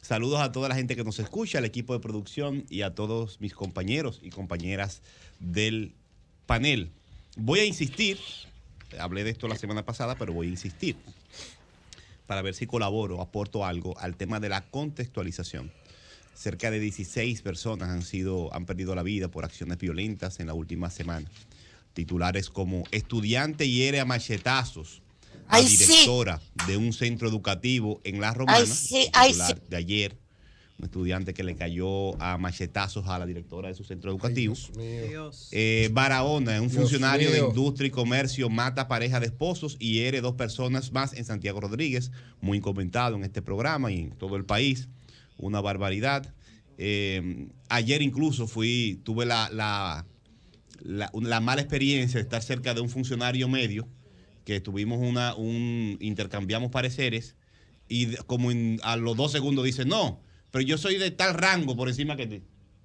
Saludos a toda la gente que nos escucha, al equipo de producción y a todos mis compañeros y compañeras del panel. Voy a insistir, hablé de esto la semana pasada, pero voy a insistir para ver si colaboro, aporto algo al tema de la contextualización. Cerca de 16 personas han sido han perdido la vida por acciones violentas en la última semana titulares como estudiante hiere a machetazos a directora de un centro educativo en La Romana, Ay, sí. de ayer, un estudiante que le cayó a machetazos a la directora de su centro educativo. Dios eh, Barahona, un funcionario de industria y comercio, mata pareja de esposos y hiere dos personas más en Santiago Rodríguez, muy comentado en este programa y en todo el país. Una barbaridad. Eh, ayer incluso fui, tuve la la, mala experiencia de estar cerca de un funcionario medio, que tuvimos una, un, intercambiamos pareceres, y como a los dos segundos dice, no, pero yo soy de tal rango por encima que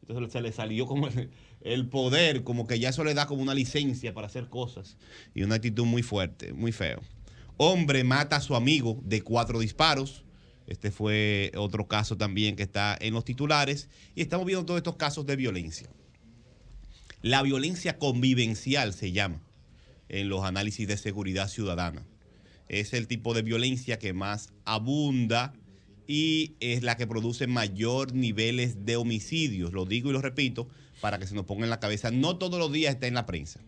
Entonces se le salió como el, el, poder, como que ya eso le da como una licencia para hacer cosas. Y una actitud muy fuerte, muy feo. Hombre mata a su amigo de cuatro disparos. Este fue otro caso también que está en los titulares. Y estamos viendo todos estos casos de violencia. La violencia convivencial se llama en los análisis de seguridad ciudadana. Es el tipo de violencia que más abunda y es la que produce mayor niveles de homicidios. Lo digo y lo repito para que se nos ponga en la cabeza. No todos los días está en la prensa.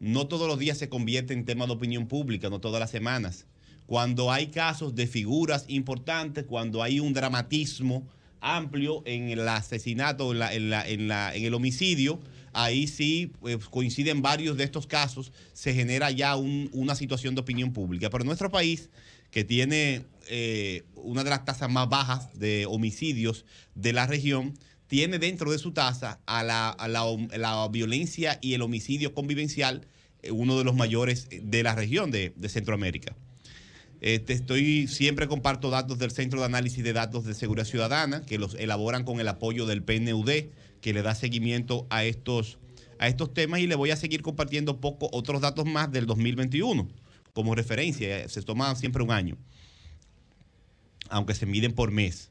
No todos los días se convierte en tema de opinión pública, no todas las semanas. Cuando hay casos de figuras importantes, cuando hay un dramatismo amplio en el asesinato, en, en el homicidio, ahí sí pues, coinciden varios de estos casos, se genera ya una situación de opinión pública. Pero nuestro país, que tiene eh, una de las tasas más bajas de homicidios de la región, tiene dentro de su tasa a la, violencia y el homicidio convivencial, eh, uno de los mayores de la región de Centroamérica. Este, estoy, siempre comparto datos del Centro de Análisis de Datos de Seguridad Ciudadana, que los elaboran con el apoyo del PNUD, que le da seguimiento a estos, a estos temas y le voy a seguir compartiendo poco otros datos más del 2021 como referencia. Se toma siempre un año, aunque se miden por mes.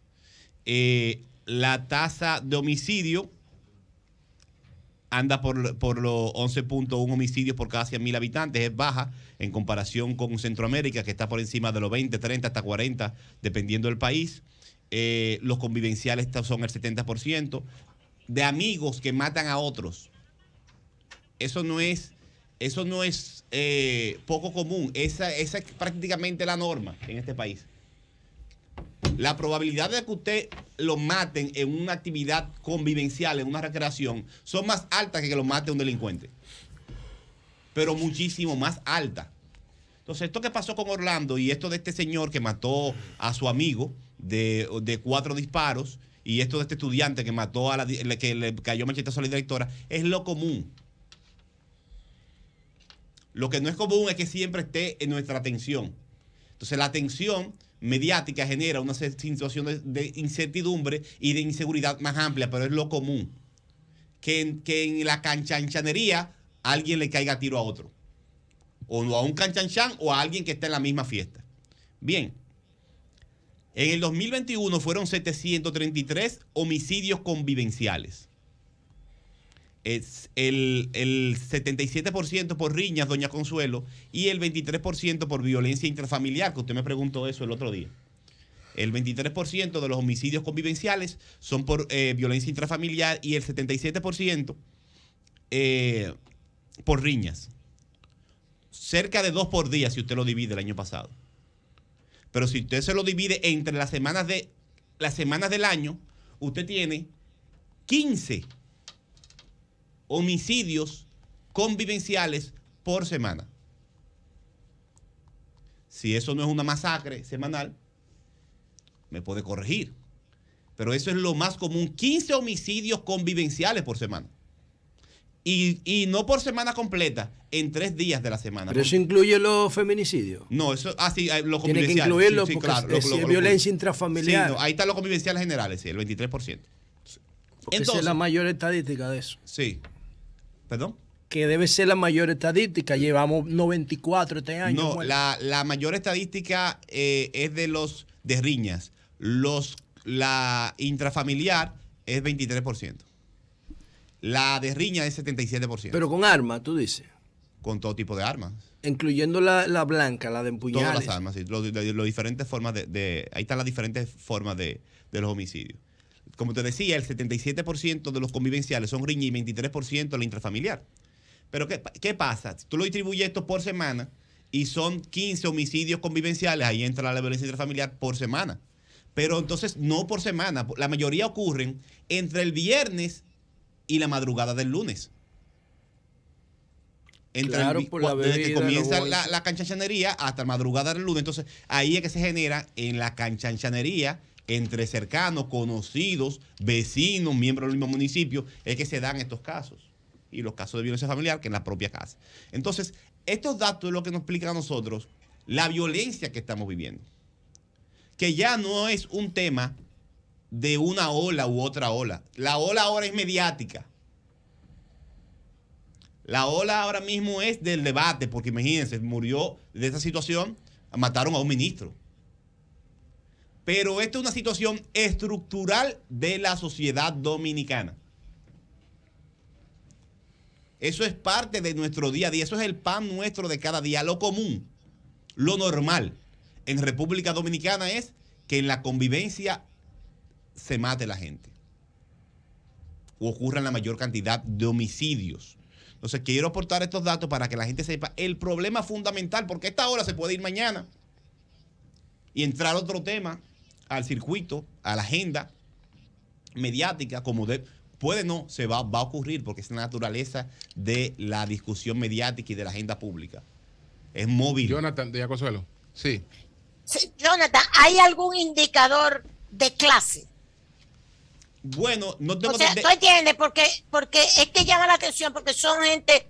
Eh, la tasa de homicidio anda por, los 11.1 homicidios por cada 100.000 habitantes, es baja en comparación con Centroamérica, que está por encima de los 20, 30, hasta 40, dependiendo del país. Eh, los convivenciales son el 70%, de amigos que matan a otros. Eso no es, eso no es eh, poco común, esa, esa es prácticamente la norma en este país. La probabilidad de que usted lo maten en una actividad convivencial, en una recreación, son más altas que que lo mate un delincuente. Pero muchísimo más alta Entonces, esto que pasó con Orlando y esto de este señor que mató a su amigo de, de cuatro disparos y esto de este estudiante que mató a la que le cayó machetazo a la directora, es lo común. Lo que no es común es que siempre esté en nuestra atención. Entonces, la atención mediática genera una situación de, incertidumbre y de inseguridad más amplia, pero es lo común. Que en, que en la canchanchanería alguien le caiga tiro a otro. O a un canchanchan o a alguien que está en la misma fiesta. Bien. En el 2021 fueron 733 homicidios convivenciales es el, 77% por riñas, doña Consuelo, y el 23% por violencia intrafamiliar, que usted me preguntó eso el otro día. El 23% de los homicidios convivenciales son por eh, violencia intrafamiliar y el 77% eh, por riñas. Cerca de dos por día si usted lo divide el año pasado. Pero si usted se lo divide entre las semanas, de, las semanas del año, usted tiene 15 homicidios convivenciales por semana. Si eso no es una masacre semanal, me puede corregir. Pero eso es lo más común, 15 homicidios convivenciales por semana. Y, no por semana completa, en tres días de la semana. ¿Pero eso incluye los feminicidios? No, eso, ah, sí, eh, los Tiene que incluirlo violencia intrafamiliar. ahí están los convivenciales generales, sí, el 23%. esa es la mayor estadística de eso. Sí, ¿Perdón? Que debe ser la mayor estadística. Llevamos 94 este año. No, pues. la, la, mayor estadística eh, es de los de riñas. Los, la intrafamiliar es 23%. La de riña es 77%. Pero con armas, tú dices. Con todo tipo de armas. Incluyendo la, blanca, la de empuñales. Todas las armas, Las diferentes formas de, ahí están las diferentes formas de los homicidios como te decía, el 77% de los convivenciales son riñas y 23% la intrafamiliar. Pero ¿qué, pasa? tú lo distribuyes esto por semana y son 15 homicidios convivenciales, ahí entra la violencia intrafamiliar por semana. Pero entonces no por semana, la mayoría ocurren entre el viernes y la madrugada del lunes. Entre el, por la desde que comienza la, la, canchanchanería hasta la madrugada del lunes. Entonces ahí es que se genera en la canchanchanería entre cercanos, conocidos, vecinos, miembros del mismo municipio, es que se dan estos casos. Y los casos de violencia familiar que en la propia casa. Entonces, estos datos es lo que nos explica a nosotros la violencia que estamos viviendo. Que ya no es un tema de una ola u otra ola. La ola ahora es mediática. La ola ahora mismo es del debate, porque imagínense, murió de esa situación, mataron a un ministro. Pero esta es una situación estructural de la sociedad dominicana. Eso es parte de nuestro día a día, eso es el pan nuestro de cada día, lo común, lo normal. En República Dominicana es que en la convivencia se mate la gente. O ocurran la mayor cantidad de homicidios. Entonces quiero aportar estos datos para que la gente sepa el problema fundamental, porque esta hora se puede ir mañana y entrar otro tema al circuito, a la agenda mediática, como de, puede no, se va, va a ocurrir porque es la naturaleza de la discusión mediática y de la agenda pública. Es móvil. Jonathan, de Sí. Jonathan, ¿hay algún indicador de clase? Bueno, no tengo... O entiendes, porque, es que llama la atención, porque son gente,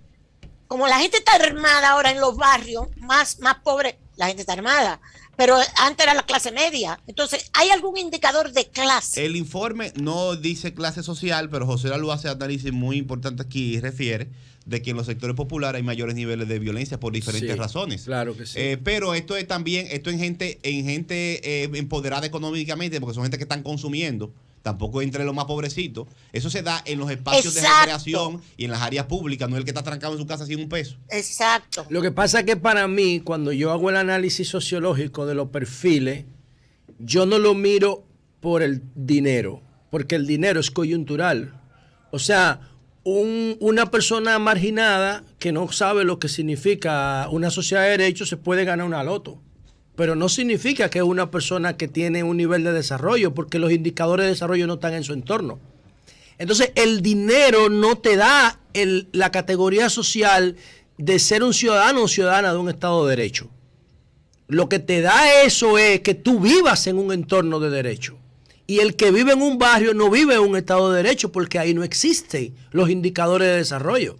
como la gente está armada ahora en los barrios más, más pobres, la gente está armada pero antes era la clase media. Entonces, ¿hay algún indicador de clase? El informe no dice clase social, pero José Lalu hace análisis muy importante aquí y refiere de que en los sectores populares hay mayores niveles de violencia por diferentes razones. Claro que sí. Eh, pero esto es también, esto en gente, en gente eh, empoderada económicamente, porque son gente que están consumiendo tampoco entre los más pobrecitos. Eso se da en los espacios de recreación y en las áreas públicas, no el que está trancado en su casa sin un peso. Exacto. Lo que pasa es que para mí, cuando yo hago el análisis sociológico de los perfiles, yo no lo miro por el dinero, porque el dinero es coyuntural. O sea, una persona marginada que no sabe lo que significa una sociedad de derechos se puede ganar una loto pero no significa que es una persona que tiene un nivel de desarrollo, porque los indicadores de desarrollo no están en su entorno. Entonces, el dinero no te da la categoría social de ser un ciudadano o ciudadana de un Estado de Derecho. Lo que te da eso es que tú vivas en un entorno de derecho. Y el que vive en un barrio no vive en un Estado de Derecho porque ahí no existen los indicadores de desarrollo.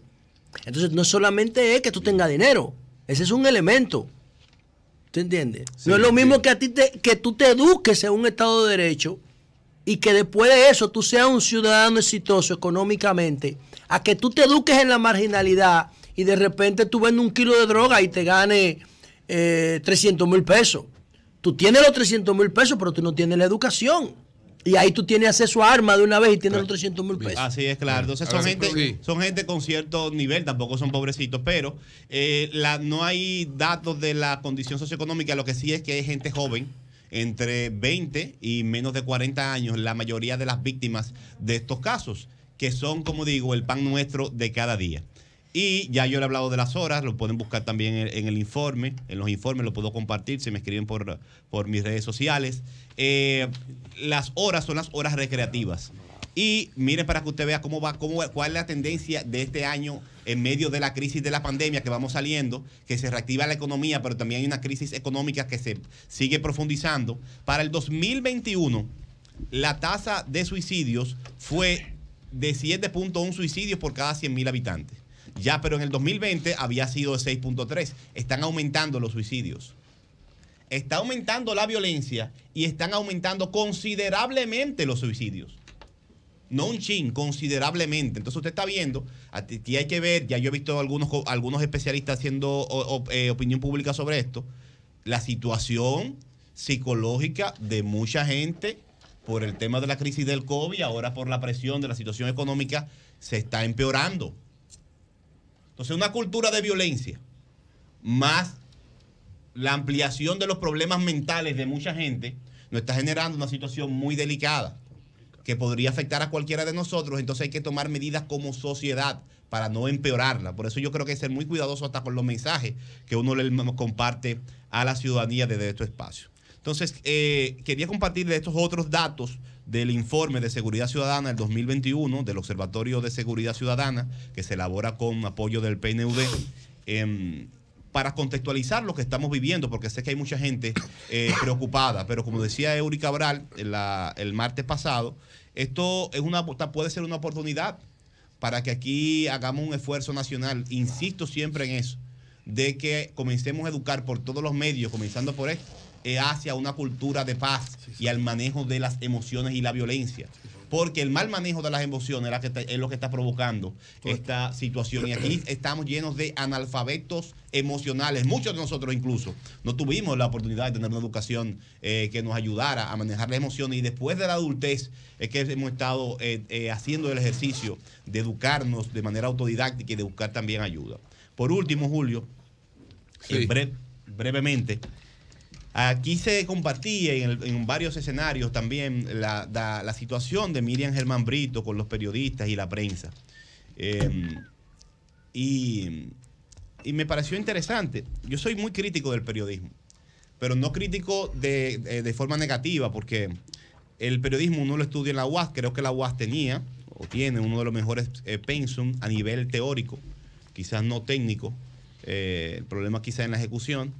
Entonces, no solamente es que tú tengas dinero, ese es un elemento entiendes? no es lo mismo que a ti que tú te eduques en un Estado de Derecho y que después de eso tú seas un ciudadano exitoso económicamente, a que tú te eduques en la marginalidad y de repente tú vendes un kilo de droga y te gane 300 eh, mil pesos. Tú tienes los 300 mil pesos, pero tú no tienes la educación. Y ahí tú tienes acceso a armas de una vez y tienes los 300 mil pesos. Así es, claro. Entonces son gente, son gente con cierto nivel, tampoco son pobrecitos, pero eh, la, no hay datos de la condición socioeconómica. Lo que sí es que hay gente joven entre 20 y menos de 40 años, la mayoría de las víctimas de estos casos, que son, como digo, el pan nuestro de cada día. Y ya yo le he hablado de las horas, lo pueden buscar también en, el informe, en los informes lo puedo compartir se me escriben por, por mis redes sociales. Eh, las horas son las horas recreativas. Y miren para que usted vea cómo va, cómo, cuál es la tendencia de este año en medio de la crisis de la pandemia que vamos saliendo, que se reactiva la economía, pero también hay una crisis económica que se sigue profundizando. Para el 2021, la tasa de suicidios fue de 7.1 suicidios por cada 100.000 habitantes. Ya, pero en el 2020 había sido de 6.3. Están aumentando los suicidios. Está aumentando la violencia y están aumentando considerablemente los suicidios. No un chin, considerablemente. Entonces usted está viendo, aquí hay que ver, ya yo he visto algunos, algunos especialistas haciendo eh, opinión pública sobre esto, la situación psicológica de mucha gente por el tema de la crisis del COVID, ahora por la presión de la situación económica, se está empeorando. Entonces, una cultura de violencia, más la ampliación de los problemas mentales de mucha gente, nos está generando una situación muy delicada que podría afectar a cualquiera de nosotros, entonces hay que tomar medidas como sociedad para no empeorarla. Por eso yo creo que hay que ser muy cuidadoso hasta con los mensajes que uno le comparte a la ciudadanía desde este espacio. Entonces, eh, quería compartir de estos otros datos del informe de seguridad ciudadana del 2021 del Observatorio de Seguridad Ciudadana, que se elabora con apoyo del PNUD, em, para contextualizar lo que estamos viviendo, porque sé que hay mucha gente eh, preocupada, pero como decía Eury Cabral el martes pasado, esto es una, puede ser una oportunidad para que aquí hagamos un esfuerzo nacional, insisto siempre en eso, de que comencemos a educar por todos los medios, comenzando por esto eh, hacia una cultura de paz y al manejo de las emociones y la violencia. Porque el mal manejo de las emociones es lo que está provocando esta situación. Y aquí estamos llenos de analfabetos emocionales. Muchos de nosotros incluso no tuvimos la oportunidad de tener una educación eh, que nos ayudara a manejar las emociones. Y después de la adultez es que hemos estado eh, haciendo el ejercicio de educarnos de manera autodidáctica y de buscar también ayuda. Por último, Julio, brevemente, Aquí se compartía en, varios escenarios también la, situación de Miriam Germán Brito con los periodistas y la prensa. Em, y, me pareció interesante. Yo soy muy crítico del periodismo, pero no crítico de, forma negativa, porque el periodismo uno lo estudia en la UAS, creo que la UAS tenía o tiene uno de los mejores eh, pensums a nivel teórico, quizás no técnico, eh, el problema quizás en la ejecución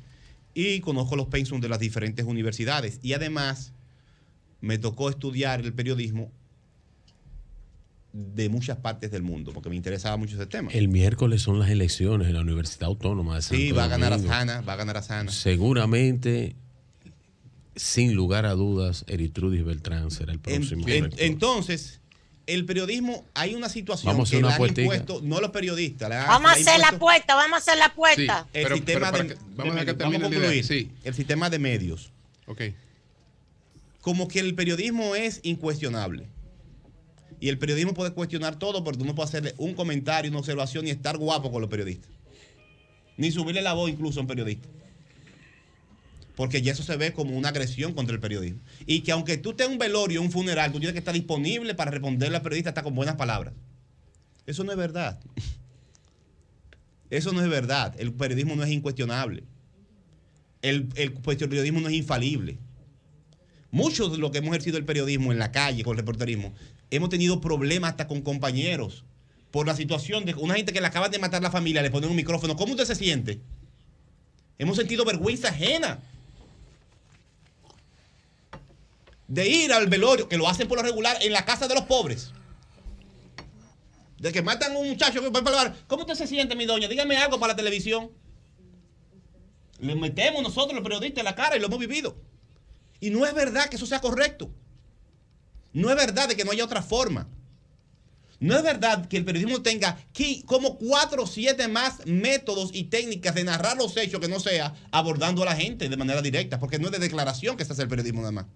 y conozco los pensums de las diferentes universidades. Y además me tocó estudiar el periodismo de muchas partes del mundo, porque me interesaba mucho ese tema. El miércoles son las elecciones en la Universidad Autónoma de Santo Sí, va a ganar a Sana, va a ganar a Sana. Seguramente, sin lugar a dudas, Eritrudis Beltrán será el próximo. En, entonces, el periodismo, hay una situación que le han impuesto, no los periodistas. vamos a hacer la puerta, vamos a hacer la puerta. el sistema de, vamos, a medios, El sistema de medios. Ok. Como que el periodismo es incuestionable. Y el periodismo puede cuestionar todo, pero tú no puedes hacerle un comentario, una observación y estar guapo con los periodistas. Ni subirle la voz incluso a un periodista porque ya eso se ve como una agresión contra el periodismo. Y que aunque tú tengas un velorio, un funeral, tú tienes que estar disponible para responderle al periodista hasta con buenas palabras. Eso no es verdad. Eso no es verdad. El periodismo no es incuestionable. El, periodismo no es infalible. Muchos de los que hemos ejercido el periodismo en la calle, con el reporterismo, hemos tenido problemas hasta con compañeros por la situación de una gente que le acaba de matar la familia, le ponen un micrófono. ¿Cómo usted se siente? Hemos sentido vergüenza ajena de ir al velorio, que lo hacen por lo regular en la casa de los pobres. De que matan a un muchacho que ¿Cómo usted se siente, mi doña? Dígame algo para la televisión. Le metemos nosotros, los periodistas, en la cara y lo hemos vivido. Y no es verdad que eso sea correcto. No es verdad de que no haya otra forma. No es verdad que el periodismo tenga como cuatro o siete más métodos y técnicas de narrar los hechos que no sea abordando a la gente de manera directa, porque no es de declaración que se hace el periodismo nada más.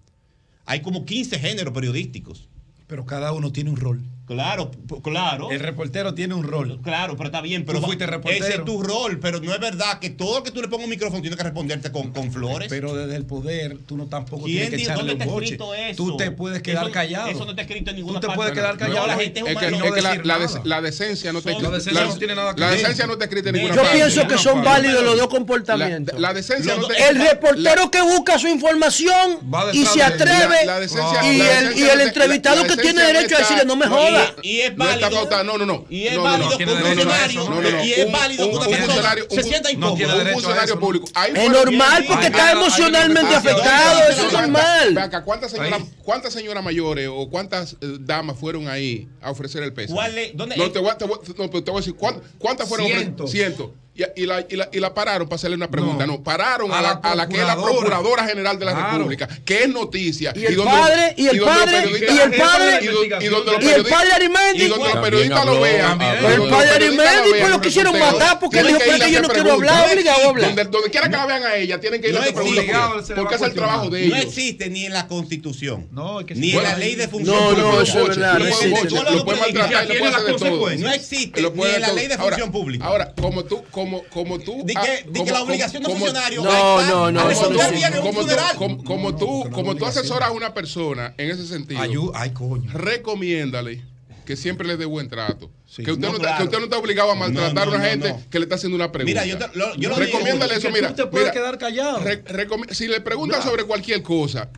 Hay como 15 géneros periodísticos. Pero cada uno tiene un rol. Claro, claro. El reportero tiene un rol. Claro, pero está bien. Pero Ese es tu rol, pero no es verdad que todo lo que tú le pongas un micrófono tiene que responderte con, con flores. Pero desde el poder, tú no tampoco tienes que echarle un Tú te puedes quedar callado. Eso no está escrito en ninguna parte. Tú te puedes quedar callado. la gente es, la, decencia no, te, la decencia no tiene nada que La decencia no está escrita en ninguna Yo parte. Yo pienso que son válidos los dos comportamientos. La, decencia no El reportero que busca su información y se atreve y el entrevistado que tiene derecho a decirle no me jodas y es válido. No, está no, no, no. Y es válido que un Y es válido que una persona se sienta incómodo. Un funcionario público. Es normal porque está emocionalmente afectado. Eso es normal. ¿Cuántas señoras cuántas señora mayores o cuántas eh, damas fueron ahí a ofrecer el peso? ¿Cuál es? ¿Dónde? No, te voy a decir. ¿Cuántas fueron? Cientos. Cientos. Y, y, la, y, la, pararon para hacerle una pregunta. No, pararon a la, a la, que es la procuradora general de la República, que es noticia. Y el padre, y el padre, y el padre, y donde los periodistas, Arimendi, y donde los periodistas lo vean. El padre Arimendi, pues lo quisieron matar porque dijo, que yo no quiero hablar, obligado a hablar. Donde quiera que la vean a ella, tienen que ir a la pregunta. Porque es el trabajo de ellos. No existe ni en la Constitución, ni en la ley de función. No, no, no es verdad. Lo pueden maltratar y lo pueden No existe ni en la ley de función pública. Ahora, como tú como, como tú. Di que, la obligación como, funcionario. Como tú, como tú asesoras a una persona en ese sentido. ay, coño. Recomiéndale que siempre le dé buen trato. Que, usted no, que, usted no, está obligado a maltratar a una gente que le está haciendo una pregunta. Mira, yo, te, lo, Recomiéndale eso, mira. quedar callado. si le pregunta sobre cualquier cosa,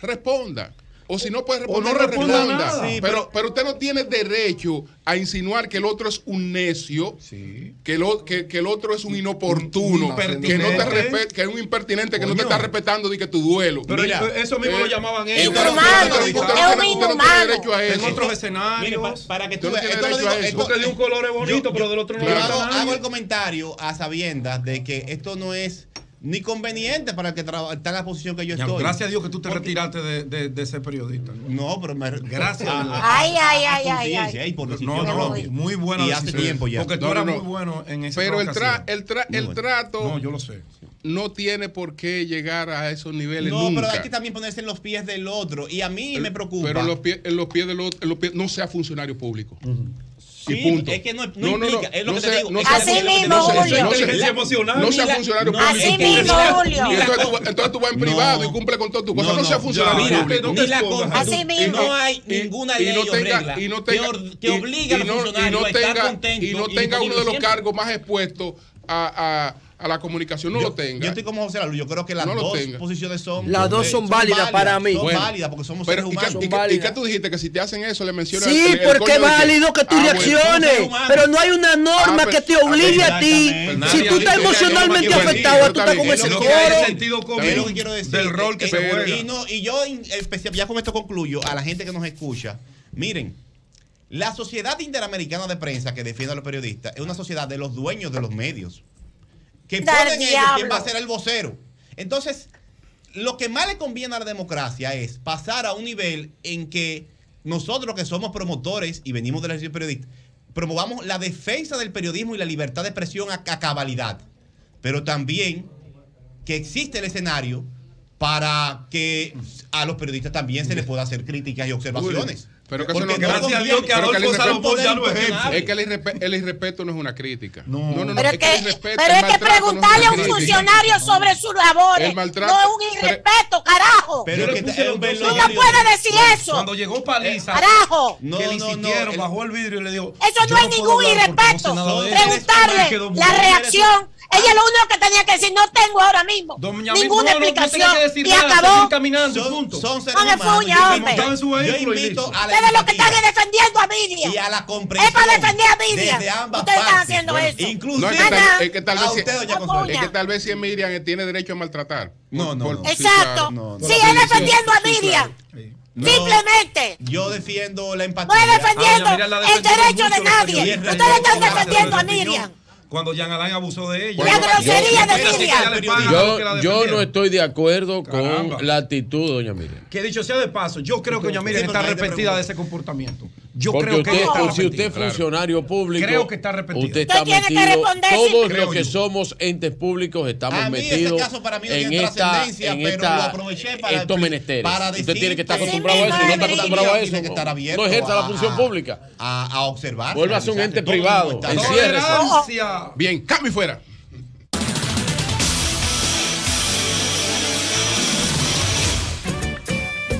responda. O si no puede o no responda. Nada. pero, pero usted no tiene derecho a insinuar que el otro es un necio, sí. que, lo, que, que, el otro es un inoportuno, que no te respeta, que es un impertinente, que no te está respetando de que tu duelo. Pero Mira, eso mismo lo eh, llamaban ellos. Es un inhumano. derecho a eso. En otros escenarios. Mire, pa, para que tú veas. Esto lo digo, esto, porque de un color es bonito, pero del otro no. Yo hago, hago el comentario a sabiendas de que esto no es ni conveniente para el que está en la posición que yo estoy. gracias a Dios que tú te retiraste de, de, ser periodista. No, pero me... gracias. A, a, ah, ay, ay, ay, ay, no, no, muy bueno y hace tiempo ya. Porque tú eras muy bueno en ese Pero el, trato. No, yo lo sé. No tiene por qué llegar a esos niveles. No, pero hay que también ponerse en los pies del otro. Y a mí me preocupa. Pero en los, pies, del otro, no sea funcionario público y Es no, es lo que así mismo, Julio. Así mismo, Entonces tú vas en privado y cumples con todas tus cosas. No sea funcionario Así mismo. No hay ninguna ley que a Y no tenga uno de los cargos más expuestos a, la comunicación no lo tenga. Yo estoy como José Lalu, yo creo que las dos posiciones son. Las dos son, válidas, para mí. Son válidas porque somos seres humanos. Y, que, qué tú dijiste? Que si te hacen eso, le mencionas. Sí, porque es válido que tú ah, reacciones. pero no hay una norma ah, que pues, te obligue a ti. Pues si tú estás emocionalmente afectado, tú estás con ese coro. sentido común del rol que se juega. Y yo, ya con esto concluyo, a la gente que nos escucha, miren la Sociedad Interamericana de Prensa que defiende a los periodistas es una sociedad de los dueños de los medios. Que ponen ellos quién va a ser el vocero. Entonces, lo que más le conviene a la democracia es pasar a un nivel en que nosotros que somos promotores y venimos de la de periodista, promovamos la defensa del periodismo y la libertad de expresión a cabalidad. Pero también que existe el escenario para que a los periodistas también se les pueda hacer críticas y observaciones. Pero que no, gracias a Dios que ahora lo Es que el, irrespeto no es una crítica. No, no, no. Pero, es que, pero es que preguntarle a un funcionario sobre sus labores no es un irrespeto, carajo. Pero, es que no puede decir eso. Cuando llegó Paliza, carajo. No, que le bajó el vidrio y le dijo. Eso no es ningún irrespeto. Preguntarle la reacción. Ah. Ella es lo único que tenía que decir, no tengo ahora mismo ninguna explicación. y acabó. Caminando, son, punto. son Yo invito a de lo que están defendiendo a Miriam Y a la comprensión. Es para defender a Miriam ustedes están haciendo eso. Incluso no, es, que tal, vez, si, es que tal vez Miriam tiene derecho a maltratar. No, no. Exacto. sí, es defendiendo a Miriam. Simplemente. Yo defiendo la empatía. No es defendiendo ah, el derecho de nadie. Ustedes están defendiendo a Miriam cuando Jean Alain abusó de ella. La grosería de Yo, no estoy de acuerdo con la actitud doña Miriam. Que dicho sea de paso, yo creo que doña Miriam está arrepentida de ese comportamiento. Yo creo que si usted es funcionario público, creo que está arrepentido. Usted tiene que responder, todos los que somos entes públicos estamos mí metidos este caso para mí en esta, en para estos menesteres. Para usted tiene que estar acostumbrado a eso, no está acostumbrado a eso, que estar abierto no ejerza la función pública a, observar. Vuelva a ser un ente privado. Bien, cambio fuera.